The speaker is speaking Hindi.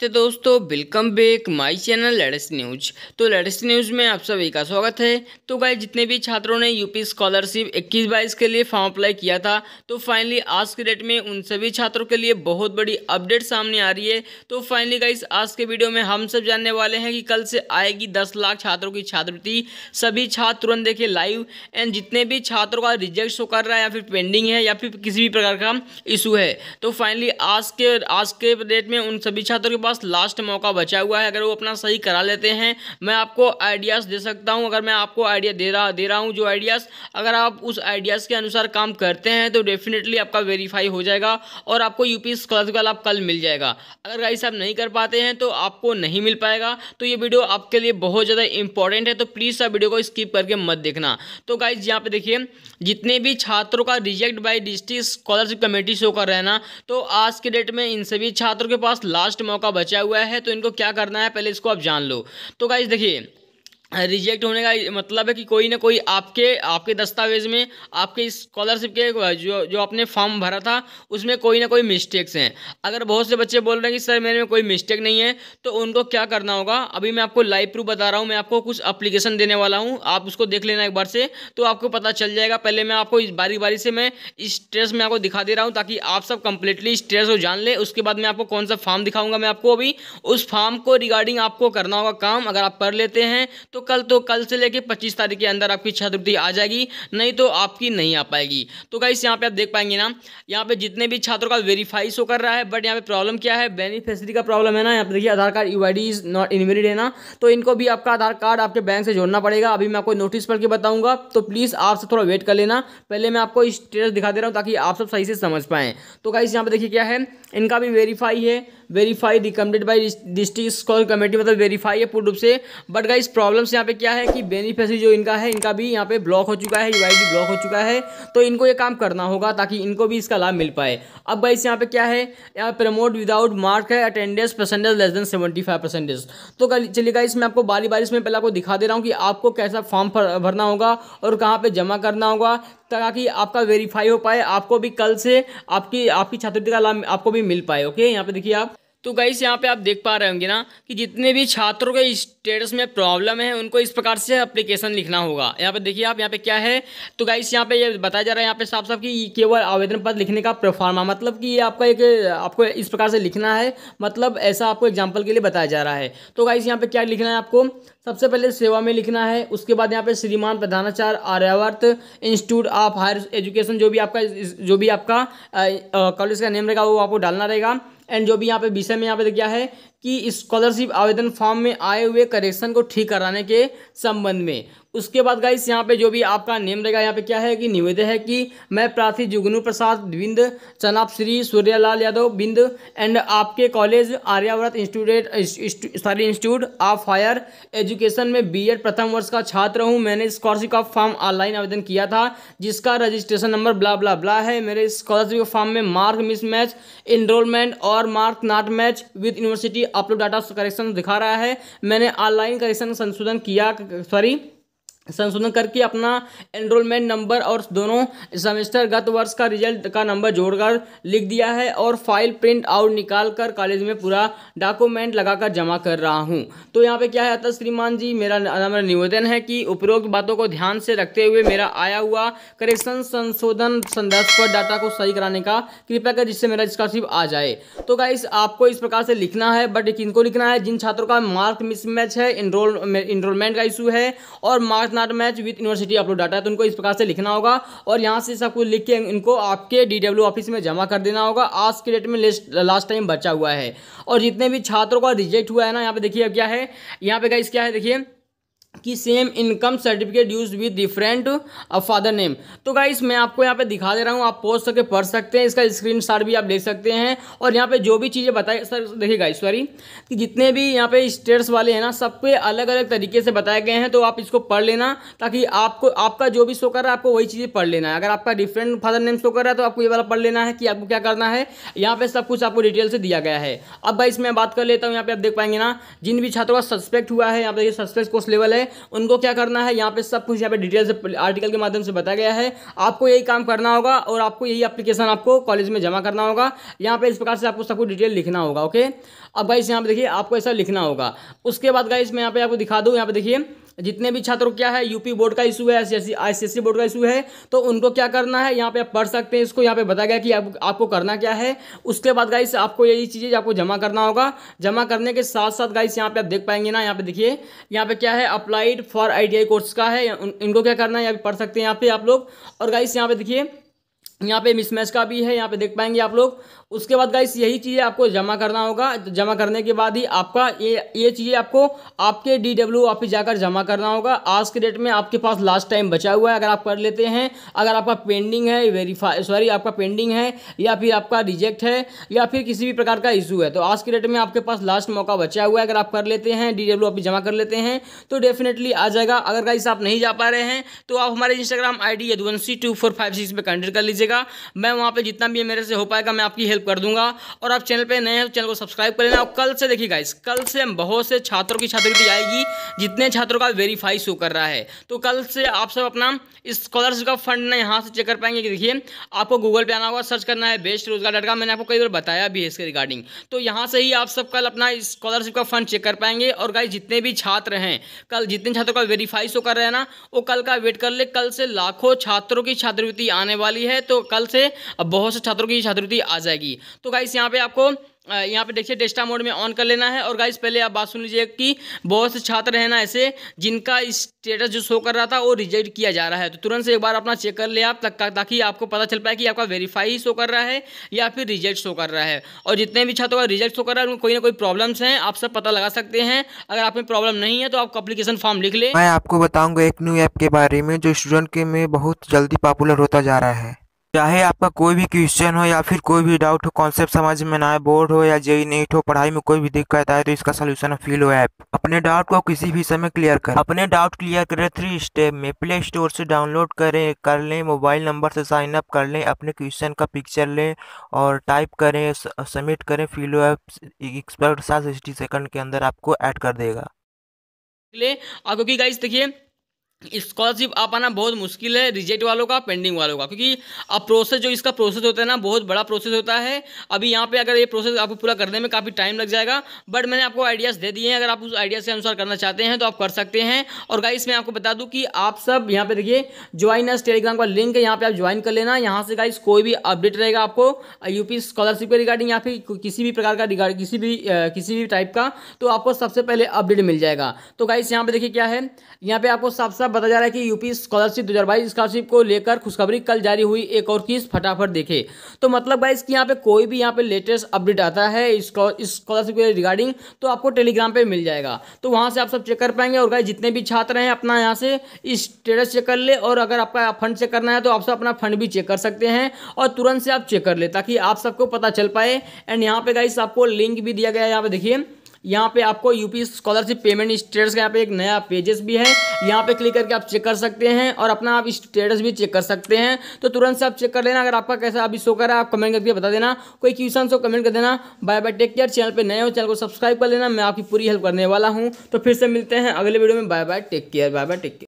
तो दोस्तों welcome back my channel latest news तो लेटेस्ट न्यूज में आप सभी का स्वागत है तो गाय जितने भी छात्रों ने यूपी स्कॉलरशिप 21 बाईस के लिए फॉर्म अप्लाई किया था तो फाइनली आज के डेट में उन सभी छात्रों के लिए बहुत बड़ी अपडेट सामने आ रही है तो फाइनली गाइस आज के वीडियो में हम सब जानने वाले हैं कि कल से आएगी दस लाख छात्रों की छात्रवृत्ति सभी छात्र तुरंत देखे लाइव एंड जितने भी छात्रों का रिजेक्ट शो कर रहा है या फिर पेंडिंग है या फिर किसी भी प्रकार का इशू है तो फाइनली आज के आज के डेट में उन सभी छात्रों के पास लास्ट मौका बचा हुआ है अगर वो अपना सही करा लेते हैं मैं आपको आइडियाज़ दे सकता हूँ अगर मैं आपको आइडिया दे रहा दे रहा हूँ जो आइडियाज़ अगर आप उस आइडियाज़ के अनुसार काम करते हैं तो डेफिनेटली आपका वेरीफाई हो जाएगा और आपको यू पी आप कल मिल जाएगा अगर गाइस आप नहीं कर पाते हैं तो आपको नहीं मिल पाएगा तो ये वीडियो आपके लिए बहुत ज़्यादा इंपॉर्टेंट है तो प्लीज़ आप वीडियो को स्किप करके मत देखना तो गाइज यहाँ पे देखिए जितने भी छात्रों का reject by district scholarship committee show कर रहे हैं ना तो आज के डेट में इन सभी छात्रों के पास लास्ट मौका बचा हुआ है तो इनको क्या करना है पहले इसको आप जान लो तो गाइज देखिए रिजेक्ट होने का मतलब है कि कोई ना कोई आपके आपके दस्तावेज में आपके स्कॉलरशिप के जो जो आपने फॉर्म भरा था उसमें कोई ना कोई मिस्टेक्स हैं अगर बहुत से बच्चे बोल रहे हैं कि सर मेरे में कोई मिस्टेक नहीं है तो उनको क्या करना होगा अभी मैं आपको लाइव प्रूफ बता रहा हूँ मैं आपको कुछ अप्लीकेशन देने वाला हूँ आप उसको देख लेना एक बार से तो आपको पता चल जाएगा पहले मैं आपको इस बारी बारी से मैं इस में आपको दिखा दे रहा हूँ ताकि आप सब कंप्लीटली स्ट्रेस को जान ले उसके बाद मैं आपको कौन सा फॉर्म दिखाऊंगा मैं आपको अभी उस फॉर्म को रिगार्डिंग आपको करना होगा काम अगर आप कर लेते हैं तो तो कल तो कल से लेके 25 तारीख के अंदर आपकी छात्रवृत्ति आ जाएगी नहीं तो आपकी नहीं आ पाएगी तो गाइस यहाँ पे आप देख पाएंगे ना यहाँ पे जितने भी छात्रों का वेरीफाई शो कर रहा है बट यहाँ पे प्रॉब्लम क्या है बेनिफिशरी का प्रॉब्लम है ना यहाँ पे देखिए Aadhaar card U I is not invalid है ना तो इनको भी आपका आधार कार्ड आपके बैंक से जोड़ना पड़ेगा अभी मैं आपको नोटिस पढ़ के बताऊंगा तो प्लीज़ आप सब थोड़ा वेट कर लेना पहले मैं आपको स्टेटस दिखा दे रहा हूँ ताकि आप सब सही से समझ पाएँ तो गाइस यहाँ पे देखिए क्या है इनका भी वेरीफाई है verify recommended by district scholar committee मतलब वेरीफाई है पूर्ण रूप से बट गाइस प्रॉब्लम दोस्तों यहाँ पे क्या है कि बेनिफिशरी जो इनका है इनका भी यहाँ पे ब्लॉक हो चुका है यू ब्लॉक हो चुका है तो इनको ये काम करना होगा ताकि इनको भी इसका लाभ मिल पाए अब भाई यहाँ पे क्या है यहाँ प्रमोट विदाउट मार्क है attendance percentage less than seventy five percentage तो चलिएगा इसमें आपको बारी बारी इसमें पहले आपको दिखा दे रहा हूँ कि आपको कैसा फॉर्म भरना होगा और कहाँ पर जमा करना होगा ताकि आपका वेरीफाई हो पाए आपको भी कल से आपकी आपकी छात्रवृत्ति का लाभ आपको भी मिल पाए ओके यहाँ पे देखिए आप तो गाइस यहाँ पे आप देख पा रहे होंगे ना कि जितने भी छात्रों के स्टेटस में प्रॉब्लम है उनको इस प्रकार से अप्लीकेशन लिखना होगा यहाँ पे देखिए आप यहाँ पे क्या है तो गाइस यहाँ पे ये यह बताया जा रहा है यहाँ पे साफ साफ कि केवल आवेदन पत्र लिखने का प्रोफार्मा मतलब कि ये आपका एक आपको इस प्रकार से लिखना है मतलब ऐसा आपको एग्जाम्पल के लिए बताया जा रहा है तो गाइस यहाँ पे क्या लिखना है आपको सबसे पहले सेवा में लिखना है उसके बाद यहाँ पे श्रीमान प्रधानाचार्य Aryavart institute of higher education जो भी आपका जो भी आपका कॉलेज का नेम रहेगा वो आपको डालना रहेगा एंड जो भी यहाँ पे विषय में यहाँ पे क्या है कि स्कॉलरशिप आवेदन फॉर्म में आए हुए करेक्शन को ठीक कराने के संबंध में उसके बाद गाइस यहाँ पे जो भी आपका नेम रहेगा यहाँ पे क्या है कि निवेदन है कि मैं प्रार्थी जुगनू प्रसाद बिंद चनाब श्री सूर्यलाल यादव बिंद एंड आपके college Aryavart institute sorry institute of higher education में बीएड प्रथम वर्ष का छात्र हूँ मैंने स्कॉलरशिप का फॉर्म ऑनलाइन आवेदन किया था जिसका रजिस्ट्रेशन नंबर ब्ला ब्ला ब्ला है मेरे स्कॉलरशिप फॉर्म में मार्क मिसमैच इनरोलमेंट और mark not match with university upload data correction दिखा रहा है मैंने ऑनलाइन करेक्शन संशोधन किया सॉरी संशोधन करके अपना एनरोलमेंट नंबर और दोनों सेमेस्टर गत वर्ष का रिजल्ट का नंबर जोड़कर लिख दिया है और फाइल प्रिंट आउट निकाल कर कॉलेज में पूरा डॉक्यूमेंट लगाकर जमा कर रहा हूँ तो यहाँ पे क्या है अतः श्रीमान जी मेरा मेरा निवेदन है कि उपरोक्त बातों को ध्यान से रखते हुए मेरा आया हुआ करेक्शन संशोधन संदर्भ पर डाटा को सही कराने का कृपया कर जिससे मेरा स्कॉलरशिप आ जाए तो क्या आपको इस प्रकार से लिखना है बट किनको लिखना है जिन छात्रों का मार्क मिसमैच है इनरोल इनरोलमेंट का इशू है और mark not match with university upload data तो उनको इस प्रकार से लिखना होगा और यहाँ से सब कुछ लिख के इनको आपके डी ऑफिस में जमा कर देना होगा आज के डेट में लास्ट टाइम बचा हुआ है और जितने भी छात्रों का रिजेक्ट हुआ है ना यहाँ पे देखिए क्या है यहाँ पे गाइस क्या है देखिए कि same income certificate use with different father name तो गाइस मैं आपको यहाँ पे दिखा दे रहा हूँ आप पहुँच सके पढ़ सकते हैं इसका स्क्रीनशॉट भी आप ले सकते हैं और यहाँ पे जो भी चीज़ें बताई सर देखिए गाइस सॉरी कि जितने भी यहाँ पे स्टेट्स वाले हैं ना सब पे अलग अलग तरीके से बताए गए हैं तो आप इसको पढ़ लेना ताकि आपको आपका जो भी शो कर रहा है आपको वही चीज़ें पढ़ लेना है अगर आपका डिफरेंट फादर नेम शो कर रहा है तो आपको ये वाला पढ़ लेना है कि आपको क्या करना है यहाँ पर सब कुछ आपको डिटेल से दिया गया है अब भाई मैं बात कर लेता हूँ यहाँ पे आप देख पाएंगे ना जिन भी छात्रों का सस्पेक्ट हुआ है यहाँ पर सस्पेक्ट कोर्स लेवल है है उनको क्या करना है यहाँ पे सब कुछ यहाँ पे डिटेल से आर्टिकल के माध्यम से बताया गया है आपको यही काम करना होगा और आपको यही अप्लीकेशन आपको कॉलेज में जमा करना होगा यहाँ पे इस प्रकार से आपको सब कुछ डिटेल लिखना होगा ओके अब गाइस यहाँ पे देखिए आपको ऐसा लिखना होगा उसके बाद गाइस मैं यहाँ पे आपको दिखा दूँ यहाँ पे देखिए जितने भी छात्रों क्या है यूपी बोर्ड का इशू है आईसीएससी बोर्ड का इशू है तो उनको क्या करना है यहाँ पे आप पढ़ सकते हैं इसको यहाँ पे बताया गया कि आप, आपको करना क्या है उसके बाद गाइस आपको यही चीज़ें आपको जमा करना होगा जमा करने के साथ साथ गाइस यहाँ पे आप देख पाएंगे ना यहाँ पे देखिए यहाँ पे क्या है अप्लाइड फॉर आई कोर्स का है इनको क्या करना है यहाँ पे पढ़ सकते हैं यहाँ पे आप लोग और गाइस यहाँ पे देखिए यहाँ पे मिसमैच का भी है यहाँ पे देख पाएंगे आप लोग उसके बाद गाइस यही चीज़ें आपको जमा करना होगा जमा करने के बाद ही आपका ये ये चीज़ें आपको आपके डी डब्ल्यू ऑफिस जाकर जमा करना होगा आज के डेट में आपके पास लास्ट टाइम बचा हुआ है अगर आप कर लेते हैं अगर आपका पेंडिंग है वेरीफाई सॉरी आपका पेंडिंग है या फिर आपका रिजेक्ट है या फिर किसी भी प्रकार का इशू है तो आज के डेट में आपके पास लास्ट मौका बचा हुआ है अगर आप कर लेते हैं डी डब्ल्यू ऑफिस जमा कर लेते हैं तो डेफिनेटली आ जाएगा अगर गाइस आप नहीं जा पा रहे हैं तो आप हमारे Instagram I D Yaduvanshi two four five six पर कॉन्टेक्ट कर लीजिएगा कीजिएगा मैं वहाँ पर जितना भी मेरे से हो पाएगा मैं आपकी हेल्प कर दूंगा और आप चैनल पर नए हैं तो चैनल को सब्सक्राइब कर लेना और कल से देखिएगा इस कल से बहुत से छात्रों की छात्रवृत्ति आएगी जितने छात्रों का वेरीफाई शो कर रहा है तो कल से आप सब अपना स्कॉलरशिप का फंड ना यहाँ से चेक कर पाएंगे कि देखिए आपको गूगल पे आना होगा सर्च करना है बेस्ट रोजगार डॉट मैंने आपको कई बार बताया भी है इसके रिगार्डिंग तो यहाँ से ही आप सब कल अपना स्कॉलरशिप का फंड चेक कर पाएंगे और गाइस जितने भी छात्र हैं कल जितने छात्रों का वेरीफाई शो कर रहे हैं ना वो कल का वेट कर ले कल से लाखों छात्रों की छात्रवृत्ति आने वाली है तो कल से अब बहुत से छात्रों की छात्रवृत्ति आ जाएगी तो गाइस यहाँ पे आपको यहाँ पे देखिए टेस्टा मोड में ऑन कर लेना है और गाइस पहले आप बात सुन लीजिए कि बहुत से छात्र हैं ना ऐसे जिनका स्टेटस जो शो कर रहा था वो रिजेक्ट किया जा रहा है तो तुरंत से एक बार अपना चेक कर ले आप तक ताकि आपको पता चल पाए कि आपका वेरीफाई शो कर रहा है या फिर रिजेक्ट शो कर रहा है और जितने भी छात्रों का रिजेक्ट शो कर रहा है उनको कोई ना कोई प्रॉब्लम्स हैं आप सब पता लगा सकते हैं अगर आप में प्रॉब्लम नहीं है तो आप अप्लीकेशन फॉर्म लिख लें मैं आपको बताऊँगा एक न्यू ऐप के बारे में जो स्टूडेंट के में बहुत जल्दी पॉपुलर होता जा रहा है चाहे आपका कोई भी क्वेश्चन हो या फिर कोई भी डाउट हो कॉन्सेप्ट समझ में ना आए बोर्ड हो या जेई नीट हो पढ़ाई में कोई भी दिक्कत आए तो इसका सोल्यूशन फील हो ऐप अपने डाउट को किसी भी समय क्लियर करें अपने डाउट क्लियर करें थ्री स्टेप में प्ले स्टोर से डाउनलोड करें कर लें मोबाइल नंबर से साइन अप कर लें अपने क्वेश्चन का पिक्चर लें और टाइप करें सबमिट करें फीलो ऐप एक्सपर्ट सात सिक्सटी सेकंड के अंदर आपको ऐड कर देगा ले और गाइस देखिए स्कॉलरशिप आ पाना बहुत मुश्किल है रिजेक्ट वालों का पेंडिंग वालों का क्योंकि अब प्रोसेस जो इसका प्रोसेस होता है ना बहुत बड़ा प्रोसेस होता है अभी यहाँ पे अगर ये प्रोसेस आपको पूरा करने में काफ़ी टाइम लग जाएगा बट मैंने आपको आइडियाज़ दे दिए हैं अगर आप उस आइडियाज़ के अनुसार करना चाहते हैं तो आप कर सकते हैं और गाइस मैं आपको बता दूँ कि आप सब यहाँ पर देखिए ज्वाइन एस टेलीग्राम का लिंक है यहाँ पर आप ज्वाइन कर लेना यहाँ से गाइस कोई भी अपडेट रहेगा आपको यूपी स्कॉलरशिप के रिगार्डिंग या फिर किसी भी प्रकार का रिगार्ड किसी भी किसी भी टाइप का तो आपको सबसे पहले अपडेट मिल जाएगा तो गाइस यहाँ पर देखिए क्या है यहाँ पर आपको सबसे तरफ बताया जा रहा है कि यूपी स्कॉलरशिप दो स्कॉलरशिप को लेकर खुशखबरी कल जारी हुई एक और चीज़ फटाफट देखे तो मतलब गाइस कि यहाँ पे कोई भी यहाँ पे लेटेस्ट अपडेट आता है स्कॉलरशिप के रिगार्डिंग तो आपको टेलीग्राम पर मिल जाएगा तो वहाँ से आप सब चेक कर पाएंगे और गाइज जितने भी छात्र हैं अपना यहाँ से स्टेटस चेक कर ले और अगर आपका फंड चेक करना है तो आप सब अपना फंड भी चेक कर सकते हैं और तुरंत से आप चेक कर ले ताकि आप सबको पता चल पाए एंड यहाँ पे गाइस आपको लिंक भी दिया गया है यहाँ पे देखिए यहाँ पे आपको यूपी स्कॉलरशिप पेमेंट स्टेटस का यहाँ पे एक नया पेजेस भी है यहाँ पे क्लिक करके आप चेक कर सकते हैं और अपना आप स्टेटस भी चेक कर सकते हैं तो तुरंत से आप चेक कर लेना अगर आपका कैसा अभी शो कर रहा है आप कमेंट करके बता देना कोई क्वेश्चन हो कमेंट कर देना bye bye take care channel पर नए हो चैनल को सब्सक्राइब कर लेना मैं आपकी पूरी हेल्प करने वाला हूँ तो फिर से मिलते हैं अगले वीडियो में bye bye take care bye bye take care